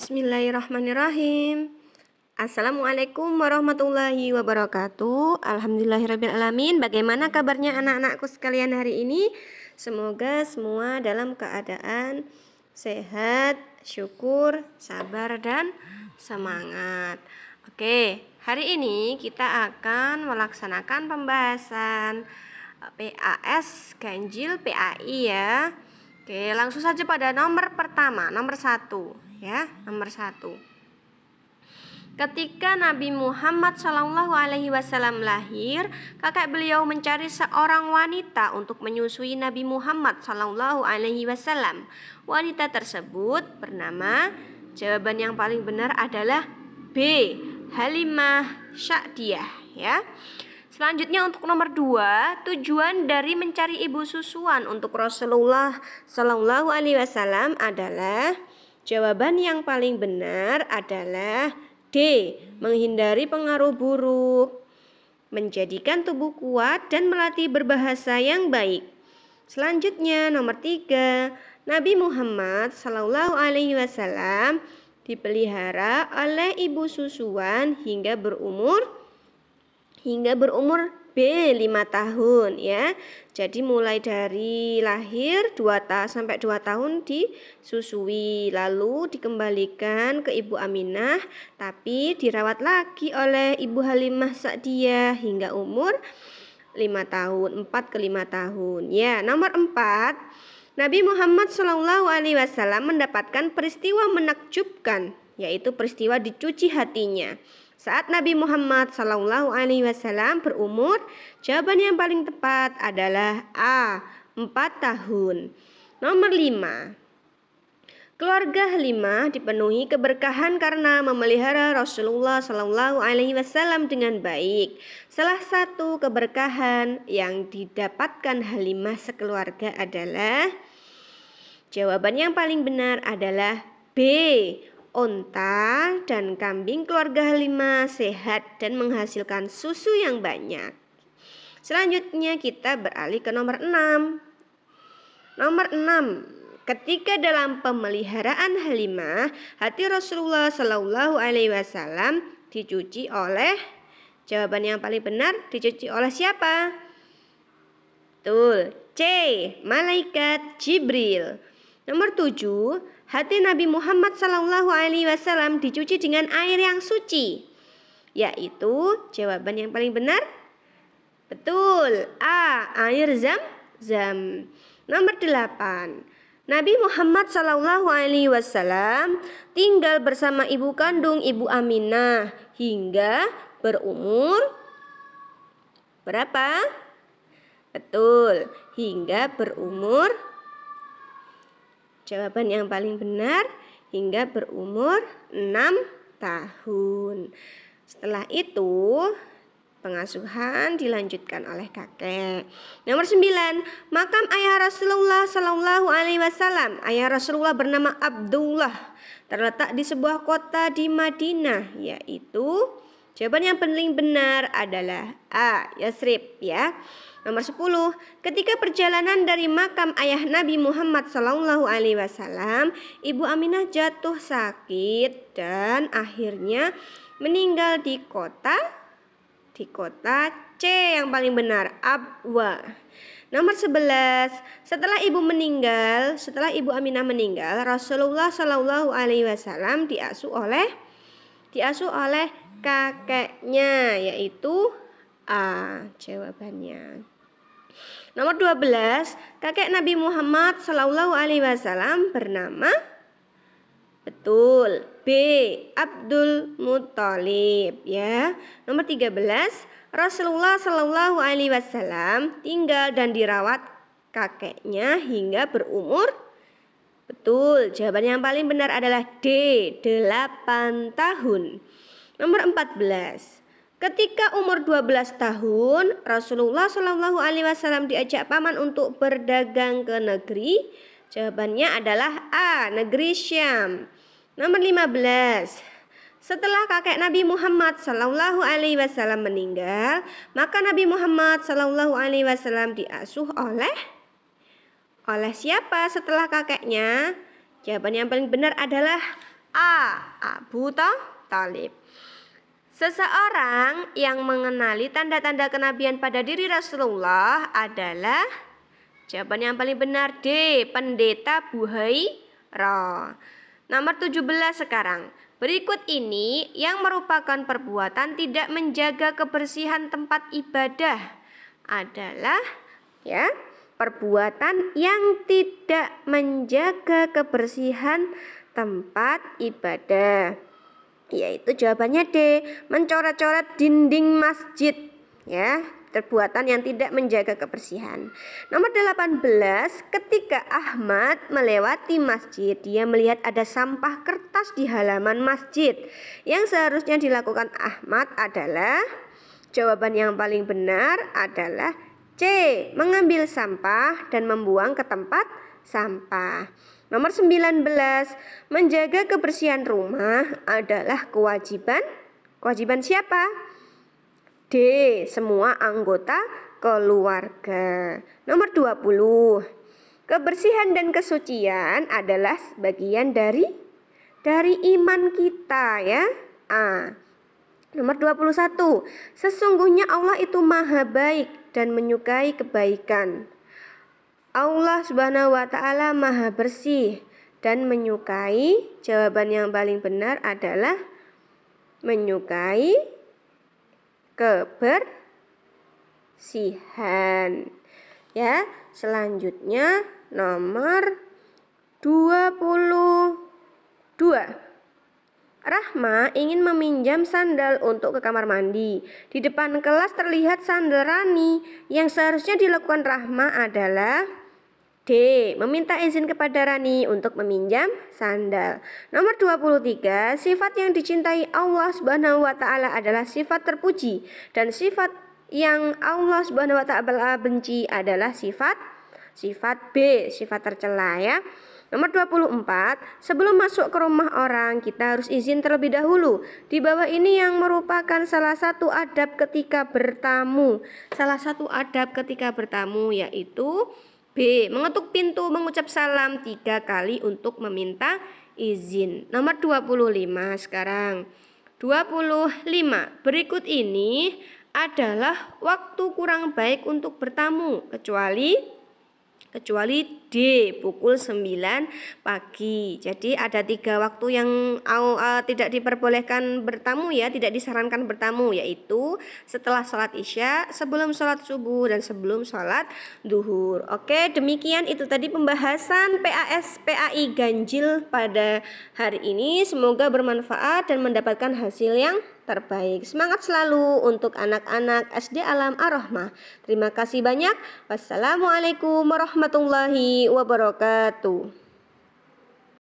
Bismillahirrahmanirrahim. Assalamualaikum warahmatullahi wabarakatuh. Alhamdulillahirrahmanirrahim. Bagaimana kabarnya anak-anakku sekalian hari ini? Semoga semua dalam keadaan sehat, syukur, sabar, dan semangat. Oke, hari ini kita akan melaksanakan pembahasan PAS ganjil PAI ya. Oke, langsung saja pada nomor pertama, nomor satu ya nomor satu Ketika Nabi Muhammad Shallallahu Alaihi Wasallam lahir, kakek beliau mencari seorang wanita untuk menyusui Nabi Muhammad Shallallahu Alaihi Wasallam. Wanita tersebut bernama jawaban yang paling benar adalah B. Halimah Syadiah ya. Selanjutnya untuk nomor dua, tujuan dari mencari ibu susuan untuk Rasulullah Shallallahu Alaihi Wasallam adalah Jawaban yang paling benar adalah D. Menghindari pengaruh buruk Menjadikan tubuh kuat dan melatih berbahasa yang baik Selanjutnya nomor tiga Nabi Muhammad Shallallahu Alaihi Wasallam dipelihara oleh ibu susuan hingga berumur hingga berumur B 5 tahun ya. Jadi mulai dari lahir 2 ta sampai 2 tahun disusui lalu dikembalikan ke Ibu Aminah tapi dirawat lagi oleh Ibu Halimah Sa'diyah hingga umur 5 tahun, 4 ke 5 tahun. Ya, nomor 4 Nabi Muhammad SAW mendapatkan peristiwa menakjubkan yaitu peristiwa dicuci hatinya. Saat Nabi Muhammad Sallallahu Alaihi Wasallam berumur, jawaban yang paling tepat adalah A. 4 tahun. Nomor 5. Keluarga lima dipenuhi keberkahan karena memelihara Rasulullah Shallallahu Alaihi Wasallam dengan baik. Salah satu keberkahan yang didapatkan Halimah sekeluarga adalah jawaban yang paling benar adalah B. Unta dan kambing keluarga Halimah sehat dan menghasilkan susu yang banyak. Selanjutnya kita beralih ke nomor 6. Nomor 6. Ketika dalam pemeliharaan Halimah, hati Rasulullah Shallallahu alaihi wasallam dicuci oleh Jawaban yang paling benar dicuci oleh siapa? Betul. C. Malaikat Jibril. Nomor 7, hati Nabi Muhammad Sallallahu Alaihi Wasallam dicuci dengan air yang suci? Yaitu jawaban yang paling benar. Betul. A. Air zam zam. Nomor delapan. Nabi Muhammad Sallallahu Alaihi Wasallam tinggal bersama ibu kandung Ibu Aminah hingga berumur berapa? Betul, hingga berumur Jawaban yang paling benar hingga berumur 6 tahun. Setelah itu, pengasuhan dilanjutkan oleh kakek. Nomor 9, makam ayah Rasulullah Shallallahu alaihi wasallam. Ayah Rasulullah bernama Abdullah, terletak di sebuah kota di Madinah yaitu Jawaban yang paling benar adalah A. Yasrib ya. Nomor 10. Ketika perjalanan dari makam ayah Nabi Muhammad Shallallahu alaihi wasallam, Ibu Aminah jatuh sakit dan akhirnya meninggal di kota di kota C yang paling benar Abwa. Nomor 11. Setelah ibu meninggal, setelah ibu Aminah meninggal, Rasulullah Shallallahu alaihi wasallam diasuh oleh diasuh oleh kakeknya yaitu A jawabannya. Nomor 12, kakek Nabi Muhammad Shallallahu alaihi wasallam bernama Betul. B. Abdul Muthalib ya. Nomor 13, Rasulullah Shallallahu alaihi wasallam tinggal dan dirawat kakeknya hingga berumur Betul, jawaban yang paling benar adalah D, 8 tahun. Nomor 14. Ketika umur 12 tahun, Rasulullah Shallallahu alaihi wasallam diajak paman untuk berdagang ke negeri. Jawabannya adalah A, negeri Syam. Nomor 15. Setelah kakek Nabi Muhammad Shallallahu Alaihi Wasallam meninggal, maka Nabi Muhammad Shallallahu Alaihi Wasallam diasuh oleh oleh siapa setelah kakeknya? Jawaban yang paling benar adalah A. Abu Talib. Seseorang yang mengenali tanda-tanda kenabian pada diri Rasulullah adalah jawaban yang paling benar D. Pendeta Ra. Nomor 17 sekarang. Berikut ini yang merupakan perbuatan tidak menjaga kebersihan tempat ibadah adalah ya perbuatan yang tidak menjaga kebersihan tempat ibadah. Yaitu jawabannya D, mencoret-coret dinding masjid ya, perbuatan yang tidak menjaga kebersihan. Nomor 18, ketika Ahmad melewati masjid, dia melihat ada sampah kertas di halaman masjid. Yang seharusnya dilakukan Ahmad adalah jawaban yang paling benar adalah C, mengambil sampah dan membuang ke tempat sampah. Nomor 19, menjaga kebersihan rumah adalah kewajiban kewajiban siapa? D, semua anggota keluarga. Nomor 20, kebersihan dan kesucian adalah bagian dari dari iman kita ya. A. Nomor 21, sesungguhnya Allah itu maha baik dan menyukai kebaikan. Allah Subhanahu wa taala Maha Bersih dan menyukai jawaban yang paling benar adalah menyukai kebersihan. Ya, selanjutnya nomor 22. Rahma ingin meminjam sandal untuk ke kamar mandi. Di depan kelas terlihat sandal Rani. Yang seharusnya dilakukan Rahma adalah D. Meminta izin kepada Rani untuk meminjam sandal. Nomor 23, sifat yang dicintai Allah Subhanahu wa taala adalah sifat terpuji dan sifat yang Allah Subhanahu wa taala benci adalah sifat sifat B, sifat tercela ya. Nomor 24, sebelum masuk ke rumah orang, kita harus izin terlebih dahulu. Di bawah ini yang merupakan salah satu adab ketika bertamu. Salah satu adab ketika bertamu yaitu B. Mengetuk pintu, mengucap salam tiga kali untuk meminta izin. Nomor 25 sekarang. 25. Berikut ini adalah waktu kurang baik untuk bertamu kecuali kecuali D pukul 9 pagi. Jadi ada tiga waktu yang uh, tidak diperbolehkan bertamu ya, tidak disarankan bertamu yaitu setelah sholat isya, sebelum sholat subuh dan sebelum sholat duhur. Oke demikian itu tadi pembahasan PAS PAI ganjil pada hari ini. Semoga bermanfaat dan mendapatkan hasil yang terbaik. Semangat selalu untuk anak-anak SD Alam Ar-Rahmah. Terima kasih banyak. Wassalamualaikum warahmatullahi wabarakatuh.